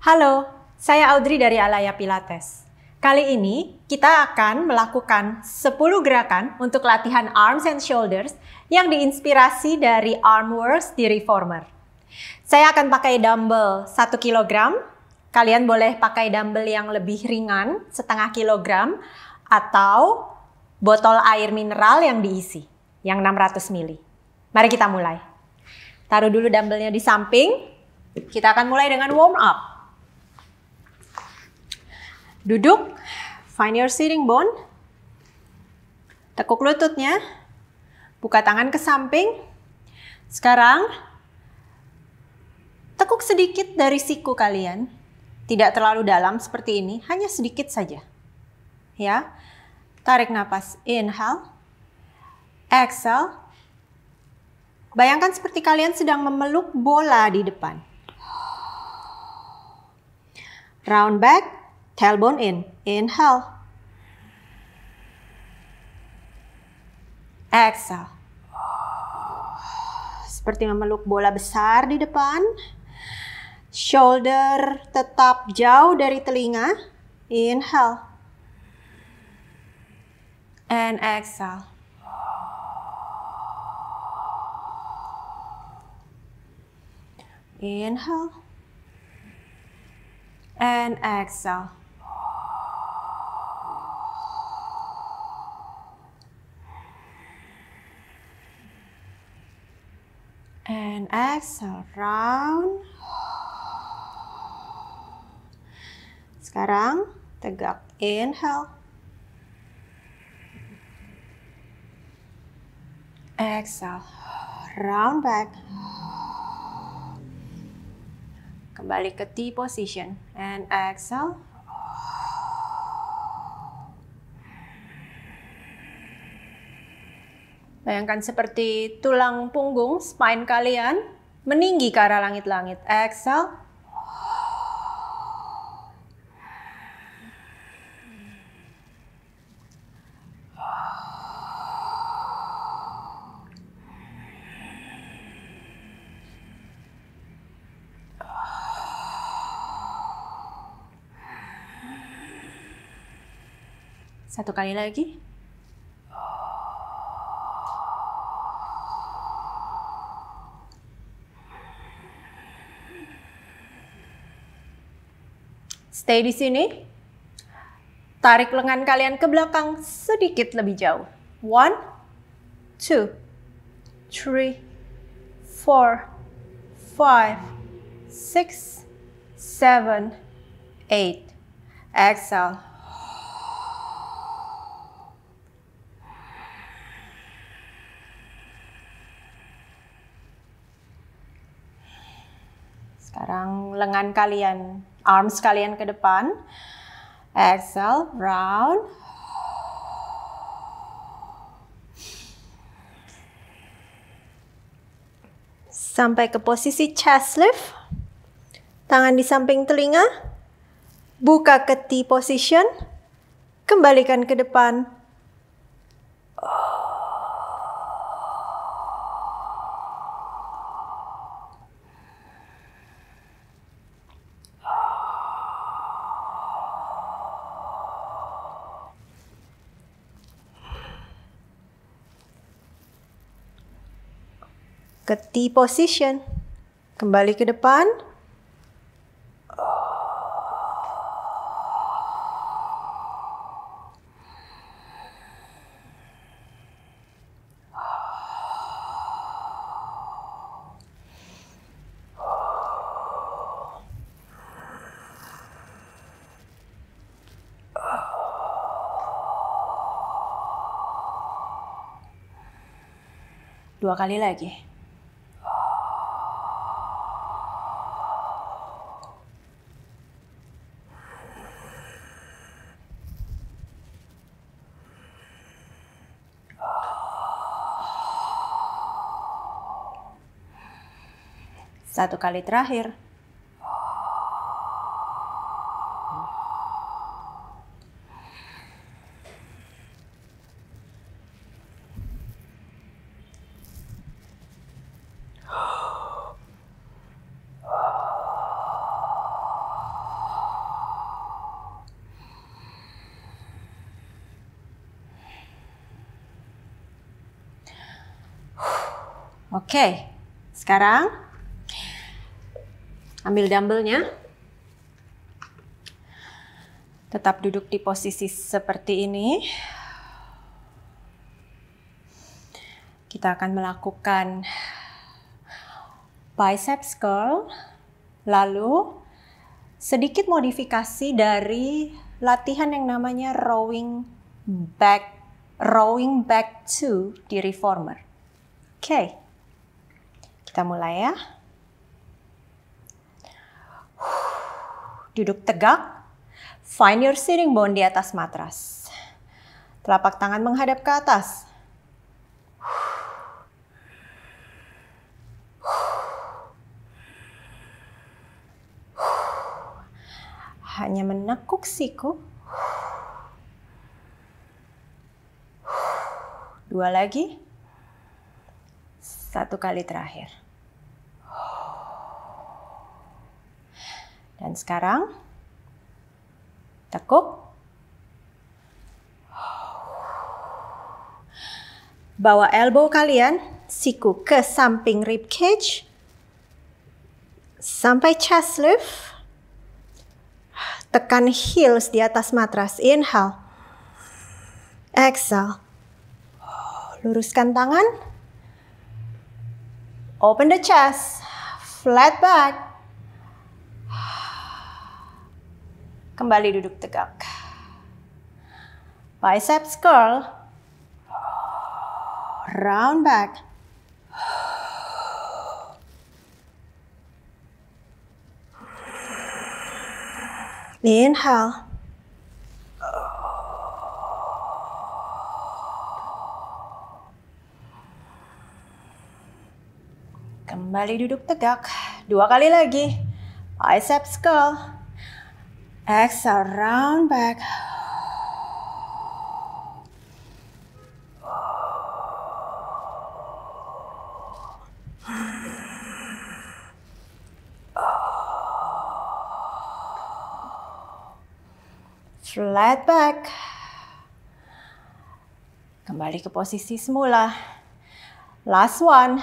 Halo, saya Audrey dari Alaya Pilates. Kali ini kita akan melakukan 10 gerakan untuk latihan arms and shoulders yang diinspirasi dari Armworks di Reformer. Saya akan pakai dumbbell 1 kg. Kalian boleh pakai dumbbell yang lebih ringan, setengah kilogram, atau botol air mineral yang diisi, yang 600 ml. Mari kita mulai. Taruh dulu dumbbellnya di samping. Kita akan mulai dengan warm up. Duduk, find your sitting bone. Tekuk lututnya. Buka tangan ke samping. Sekarang, tekuk sedikit dari siku kalian. Tidak terlalu dalam seperti ini, hanya sedikit saja. Ya, tarik nafas, inhale, exhale. Bayangkan seperti kalian sedang memeluk bola di depan. Round back, Tailbone in. Inhale. Exhale. Seperti memeluk bola besar di depan. Shoulder tetap jauh dari telinga. Inhale. And exhale. Inhale. And exhale. and exhale round sekarang tegak inhale exhale round back kembali ke T position and exhale Bayangkan seperti tulang punggung spine kalian meninggi ke arah langit-langit. Exhale. Satu kali lagi. Stay di sini. Tarik lengan kalian ke belakang sedikit lebih jauh. One, two, three, four, five, six, seven, eight. Exhale. Sekarang lengan kalian arms kalian ke depan. Exhale, round. Sampai ke posisi chest lift. Tangan di samping telinga. Buka ke T position. Kembalikan ke depan ke T position. Kembali ke depan. dua kali lagi. Satu kali terakhir. Oke, okay. sekarang Ambil dumbbellnya. Tetap duduk di posisi seperti ini. Kita akan melakukan biceps curl, lalu sedikit modifikasi dari latihan yang namanya rowing back, rowing back to di reformer. Oke, okay. kita mulai ya. duduk tegak, find your sitting bone di atas matras. Telapak tangan menghadap ke atas. Hanya menekuk siku. Dua lagi. Satu kali terakhir. Dan sekarang tekuk. Bawa elbow kalian, siku ke samping rib cage. Sampai chest lift. Tekan heels di atas matras. Inhale. Exhale. Luruskan tangan. Open the chest. Flat back. Kembali duduk tegak. Biceps curl. Round back. Inhale. Kembali duduk tegak. Dua kali lagi. Biceps curl. Exhale, round back. Flat back. Kembali ke posisi semula. Last one.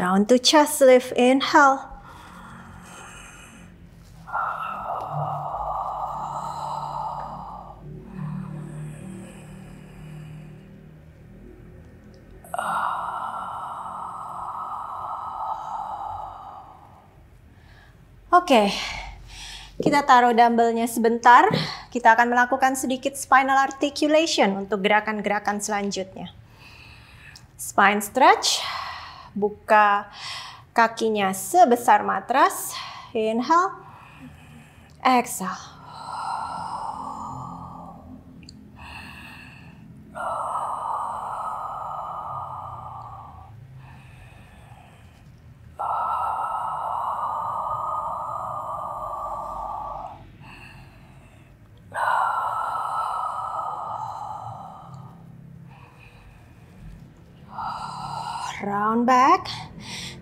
Down to chest lift, inhale. Oke, okay. kita taruh dumbbellnya sebentar. Kita akan melakukan sedikit spinal articulation untuk gerakan-gerakan selanjutnya. Spine stretch buka kakinya sebesar matras. Inhale, exhale.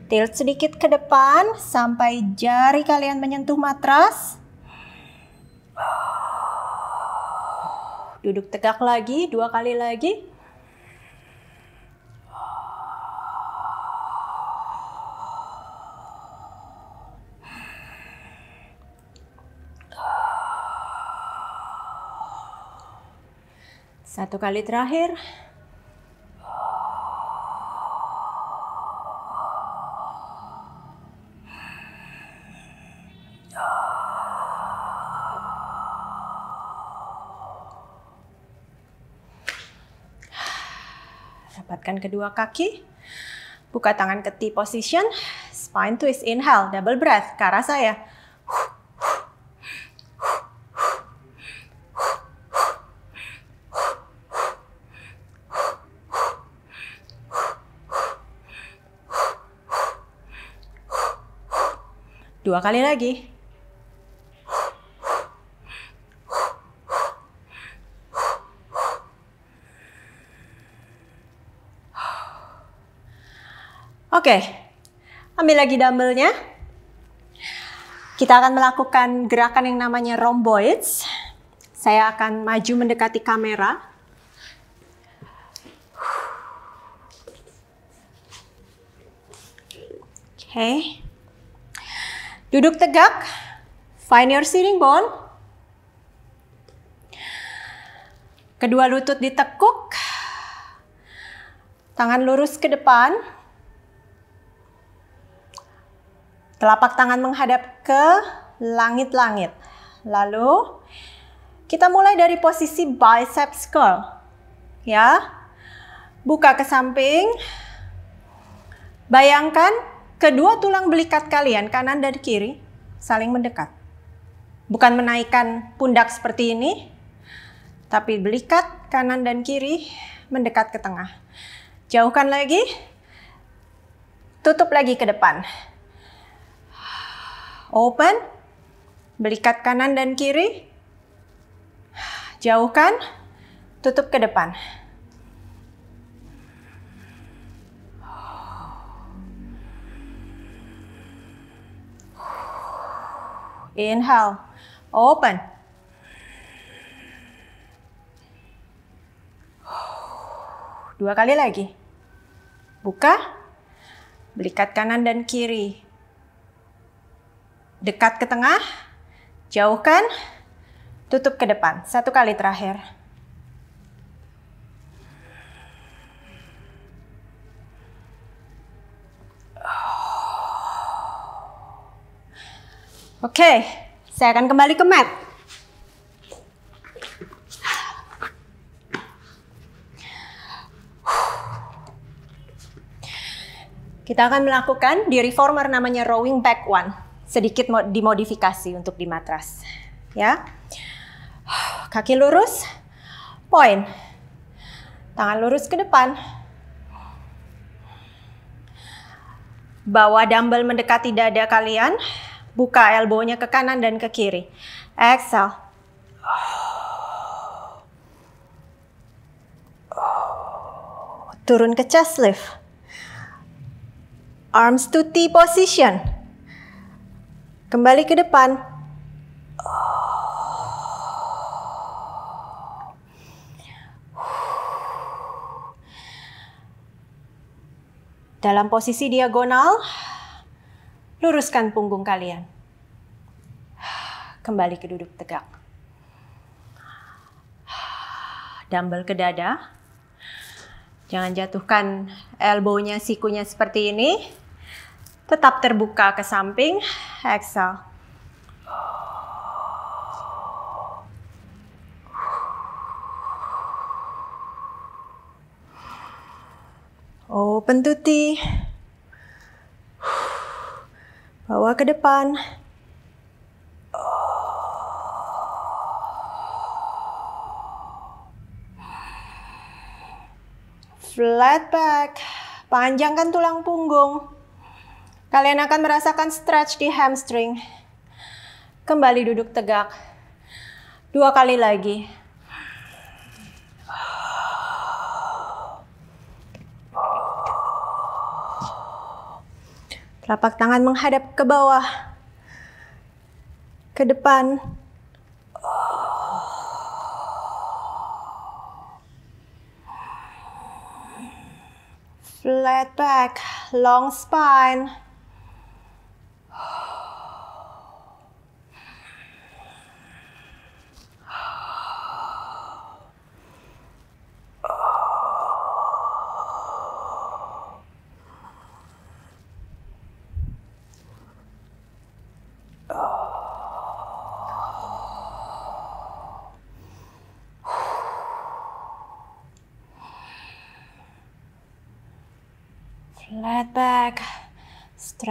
Tilt sedikit ke depan sampai jari kalian menyentuh matras. Duduk tegak lagi, dua kali lagi. Satu kali terakhir. kedua kaki. Buka tangan ke T position. Spine twist. Inhale. Double breath. Ke arah saya. Dua kali lagi. Oke, ambil lagi dumbbellnya. Kita akan melakukan gerakan yang namanya rhomboids. Saya akan maju mendekati kamera. Oke. Okay. Duduk tegak. Find your sitting bone. Kedua lutut ditekuk. Tangan lurus ke depan. Telapak tangan menghadap ke langit-langit. Lalu kita mulai dari posisi biceps curl. Ya. Buka ke samping. Bayangkan kedua tulang belikat kalian kanan dan kiri saling mendekat. Bukan menaikkan pundak seperti ini, tapi belikat kanan dan kiri mendekat ke tengah. Jauhkan lagi, tutup lagi ke depan. Open. Belikat kanan dan kiri. Jauhkan. Tutup ke depan. Inhale. Open. Dua kali lagi. Buka. Belikat kanan dan kiri. Dekat ke tengah, jauhkan, tutup ke depan. Satu kali terakhir. Oke, okay, saya akan kembali ke mat. Kita akan melakukan di reformer namanya rowing back one sedikit dimodifikasi untuk di matras. Ya. Kaki lurus, point. Tangan lurus ke depan. Bawa dumbbell mendekati dada kalian. Buka elbownya ke kanan dan ke kiri. Exhale. Turun ke chest lift. Arms to T position Kembali ke depan. Dalam posisi diagonal, luruskan punggung kalian. Kembali ke duduk tegak. Dumbbell ke dada. Jangan jatuhkan elbownya, sikunya seperti ini. Tetap terbuka ke samping. Exhale. Open oh, tuti. Bawa ke depan. Flat back. Panjangkan tulang punggung. Kalian akan merasakan stretch di hamstring. Kembali duduk tegak. Dua kali lagi. Telapak tangan menghadap ke bawah. Ke depan. Flat back, long spine.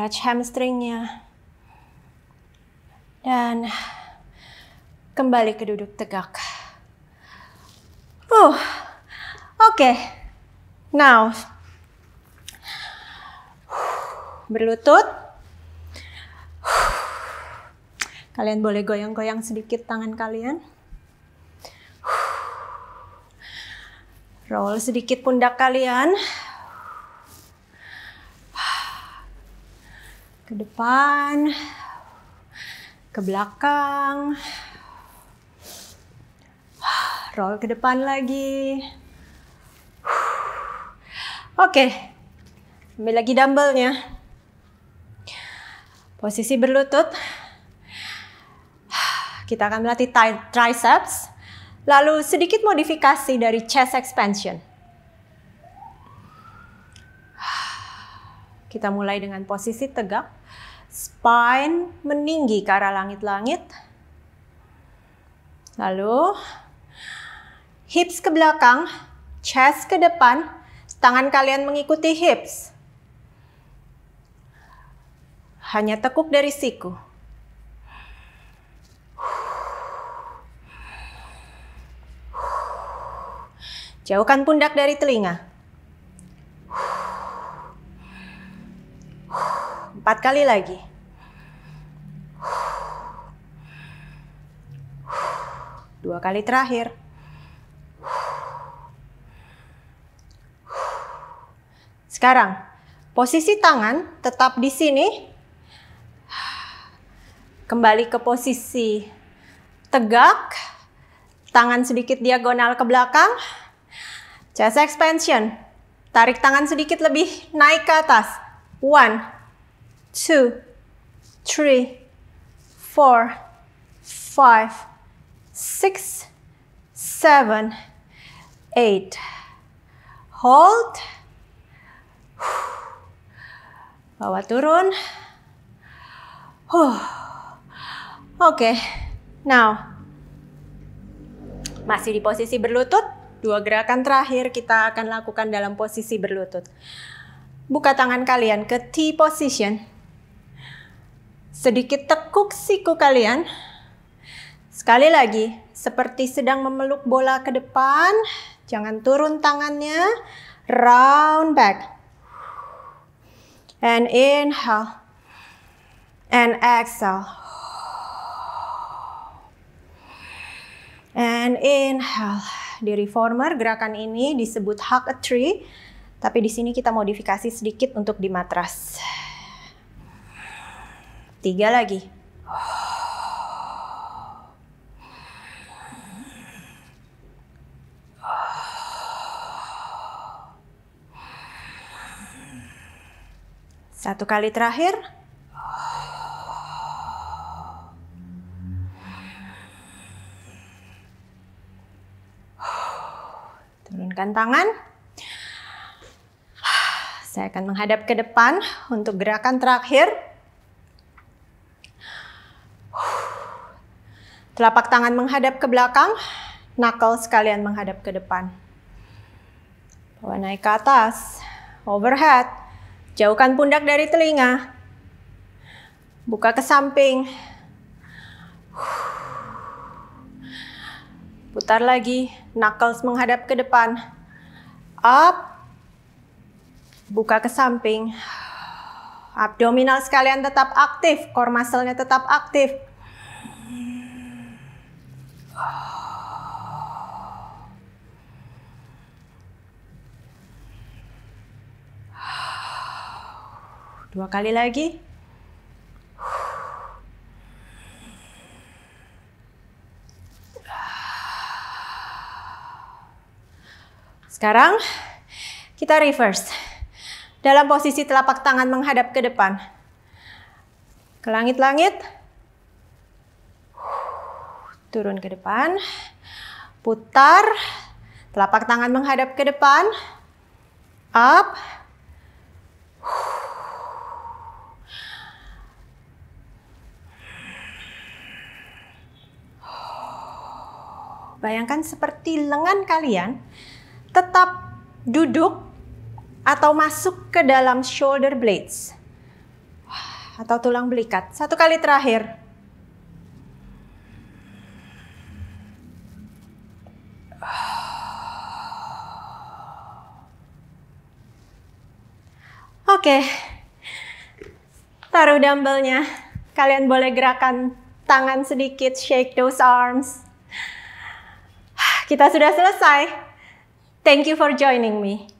stretch hamstringnya. Dan kembali ke duduk tegak. Uh, oke. Okay. Now, berlutut. Kalian boleh goyang-goyang sedikit tangan kalian. Roll sedikit pundak kalian. depan, ke belakang, roll ke depan lagi. Oke, okay. ambil lagi dumbbellnya. Posisi berlutut. Kita akan melatih triceps, lalu sedikit modifikasi dari chest expansion. Kita mulai dengan posisi tegak spine meninggi ke arah langit-langit. Lalu hips ke belakang, chest ke depan, tangan kalian mengikuti hips. Hanya tekuk dari siku. Jauhkan pundak dari telinga. Empat kali lagi. dua kali terakhir. Sekarang, posisi tangan tetap di sini. Kembali ke posisi tegak. Tangan sedikit diagonal ke belakang. Chest expansion. Tarik tangan sedikit lebih naik ke atas. One, two, three, four, five, six, seven, eight. Hold. Bawa turun. Oke, now masih di posisi berlutut. Dua gerakan terakhir kita akan lakukan dalam posisi berlutut. Buka tangan kalian ke T position. Sedikit tekuk siku kalian Sekali lagi, seperti sedang memeluk bola ke depan, jangan turun tangannya, round back. And inhale. And exhale. And inhale. Di reformer gerakan ini disebut hug a tree, tapi di sini kita modifikasi sedikit untuk di matras. Tiga lagi. Oh. Satu kali terakhir. Turunkan tangan. Saya akan menghadap ke depan untuk gerakan terakhir. Telapak tangan menghadap ke belakang, knuckle sekalian menghadap ke depan. Bawa naik ke atas, overhead. Jauhkan pundak dari telinga. Buka ke samping. Putar lagi, knuckles menghadap ke depan. Up. Buka ke samping. Abdominal sekalian tetap aktif, core muscle-nya tetap aktif. Oh. Dua kali lagi. Sekarang kita reverse. Dalam posisi telapak tangan menghadap ke depan. Ke langit-langit. Turun ke depan. Putar. Telapak tangan menghadap ke depan. Up. Bayangkan seperti lengan kalian tetap duduk atau masuk ke dalam shoulder blades atau tulang belikat. Satu kali terakhir. Oke, okay. taruh dumbbellnya. Kalian boleh gerakan tangan sedikit, shake those arms. Kita sudah selesai. Thank you for joining me.